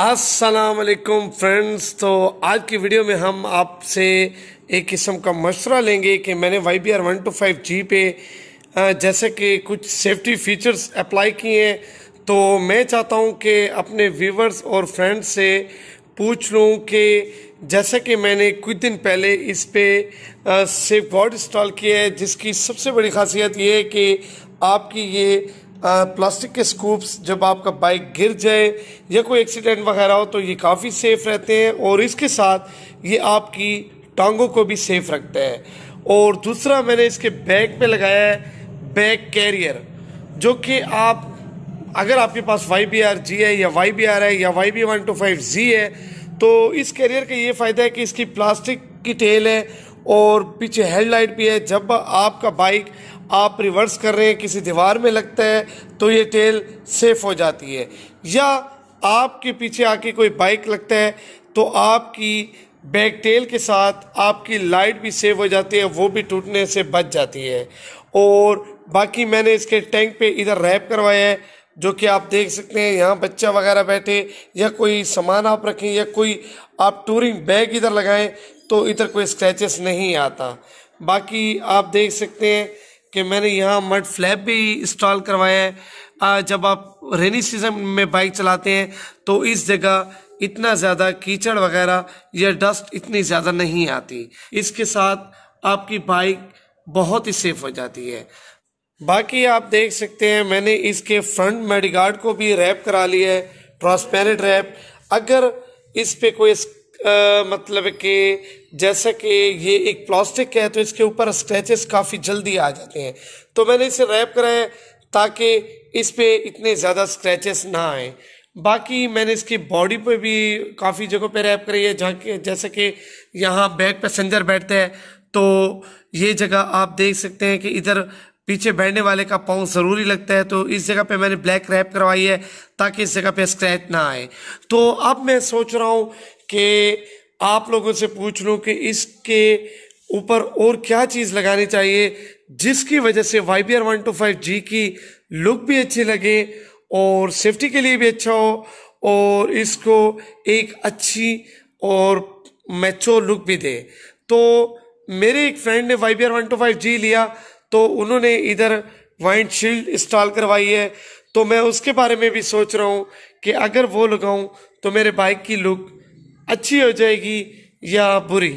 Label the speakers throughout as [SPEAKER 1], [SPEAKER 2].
[SPEAKER 1] असलकुम फ्रेंड्स तो आज की वीडियो में हम आपसे एक किस्म का मशवरा लेंगे कि मैंने Y B R one two five G पे जैसे कि कुछ सेफ्टी फीचर्स अप्लाई किए हैं तो मैं चाहता हूं कि अपने व्यूवर्स और फ्रेंड्स से पूछ लूं कि जैसे कि मैंने कुछ दिन पहले इस पर सेफ गार्ड इंस्टॉल किया है जिसकी सबसे बड़ी खासियत ये है कि आपकी ये प्लास्टिक के स्कूप्स जब आपका बाइक गिर जाए या कोई एक्सीडेंट वगैरह हो तो ये काफ़ी सेफ़ रहते हैं और इसके साथ ये आपकी टांगों को भी सेफ रखता है और दूसरा मैंने इसके बैग पे लगाया है बैग कैरियर जो कि आप अगर आपके पास वाई बी आर जी है या वाई बी आर है या Y B one two five G है तो इस कैरियर का ये फ़ायदा है कि इसकी प्लास्टिक की टेल है और पीछे हेडलाइट भी है जब आपका बाइक आप रिवर्स कर रहे हैं किसी दीवार में लगता है तो ये टेल सेफ हो जाती है या आपके पीछे आके कोई बाइक लगता है तो आपकी बैक टेल के साथ आपकी लाइट भी सेव हो जाती है वो भी टूटने से बच जाती है और बाकी मैंने इसके टैंक पे इधर रैप करवाया है जो कि आप देख सकते हैं यहाँ बच्चा वगैरह बैठे या कोई सामान आप रखें या कोई आप टूरिंग बैग इधर लगाएं तो इधर कोई स्क्रैचेस नहीं आता बाकी आप देख सकते हैं कि मैंने यहाँ मड फ्लैप भी इंस्टॉल करवाया है जब आप रेनी सीजन में बाइक चलाते हैं तो इस जगह इतना ज़्यादा कीचड़ वगैरह या डस्ट इतनी ज़्यादा नहीं आती इसके साथ आपकी बाइक बहुत ही सेफ हो जाती है बाकी आप देख सकते हैं मैंने इसके फ्रंट मेडिगार्ड को भी रैप करा लिया है ट्रांसपेरेंट रैप अगर इस पे कोई आ, मतलब कि जैसे कि ये एक प्लास्टिक है तो इसके ऊपर स्क्रैचेस काफ़ी जल्दी आ जाते हैं तो मैंने इसे रैप कराया ताकि इस पर इतने ज़्यादा स्क्रैचेस ना आए बाकी मैंने इसकी बॉडी पे भी काफ़ी जगह पे रैप करी है जहाँ के जैसे कि यहाँ बैक पैसेंजर बैठते हैं तो ये जगह आप देख सकते हैं कि इधर पीछे बैठने वाले का पाँव ज़रूरी लगता है तो इस जगह पे मैंने ब्लैक रैप करवाई है ताकि इस जगह पे स्क्रैच ना आए तो अब मैं सोच रहा हूँ कि आप लोगों से पूछ लूँ कि इसके ऊपर और क्या चीज़ लगानी चाहिए जिसकी वजह से Y B R one two five G की लुक भी अच्छी लगे और सेफ्टी के लिए भी अच्छा हो और इसको एक अच्छी और मैचोर लुक भी दे तो मेरे एक फ्रेंड ने Y B R one two five G लिया तो उन्होंने इधर वाइंड शील्ड इंस्टॉल करवाई है तो मैं उसके बारे में भी सोच रहा हूँ कि अगर वो लगाऊँ तो मेरे बाइक की लुक अच्छी हो जाएगी या बुरी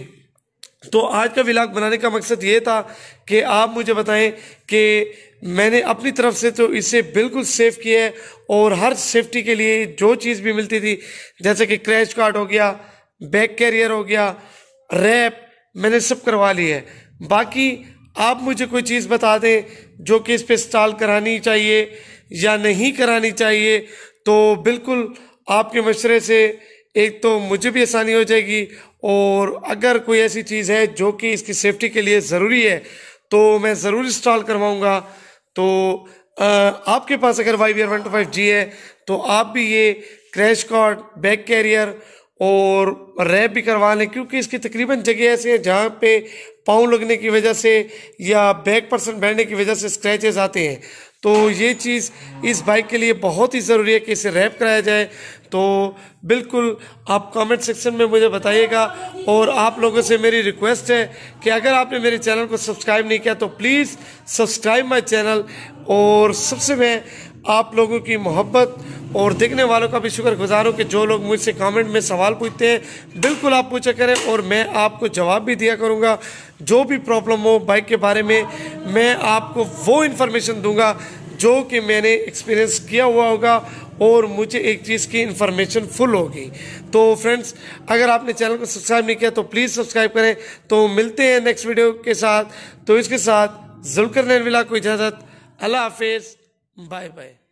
[SPEAKER 1] तो आज का विलाग बनाने का मकसद ये था कि आप मुझे बताएं कि मैंने अपनी तरफ से तो इसे बिल्कुल सेफ़ किया है और हर सेफ्टी के लिए जो चीज़ भी मिलती थी जैसे कि क्रैश कार्ड हो गया बैक कैरियर हो गया रैप मैंने सब करवा ली है बाकी आप मुझे कोई चीज़ बता दें जो कि इस पर इंस्टॉल करानी चाहिए या नहीं करानी चाहिए तो बिल्कुल आपके मशरे से एक तो मुझे भी आसानी हो जाएगी और अगर कोई ऐसी चीज़ है जो कि इसकी सेफ्टी के लिए ज़रूरी है तो मैं ज़रूर इंस्टॉल करवाऊँगा तो आ, आपके पास अगर Y V R one two five G है तो आप भी ये क्रैश कार्ड बैक कैरियर और रैप भी करवा लें क्योंकि इसकी तकरीबन जगह ऐसी है जहाँ पे पाँव लगने की वजह से या बैक पर्सन बैठने की वजह से स्क्रैचेज आते हैं तो ये चीज़ इस बाइक के लिए बहुत ही ज़रूरी है कि इसे रैप कराया जाए तो बिल्कुल आप कमेंट सेक्शन में मुझे बताइएगा और आप लोगों से मेरी रिक्वेस्ट है कि अगर आपने मेरे चैनल को सब्सक्राइब नहीं किया तो प्लीज़ सब्सक्राइब माय चैनल और सबसे मैं आप लोगों की मोहब्बत और देखने वालों का भी शुक्र गुजार हूँ कि जो लोग मुझसे कमेंट में सवाल पूछते हैं बिल्कुल आप पूछा करें और मैं आपको जवाब भी दिया करूँगा जो भी प्रॉब्लम हो बाइक के बारे में मैं आपको वो इन्फॉर्मेशन दूंगा जो कि मैंने एक्सपीरियंस किया हुआ होगा और मुझे एक चीज़ की इन्फॉर्मेशन फुल होगी तो फ्रेंड्स अगर आपने चैनल को सब्सक्राइब नहीं किया तो प्लीज़ सब्सक्राइब करें तो मिलते हैं नेक्स्ट वीडियो के साथ तो इसके साथ जुलकर विला को इजाज़त अल्लाह हाफिज़ Bye bye.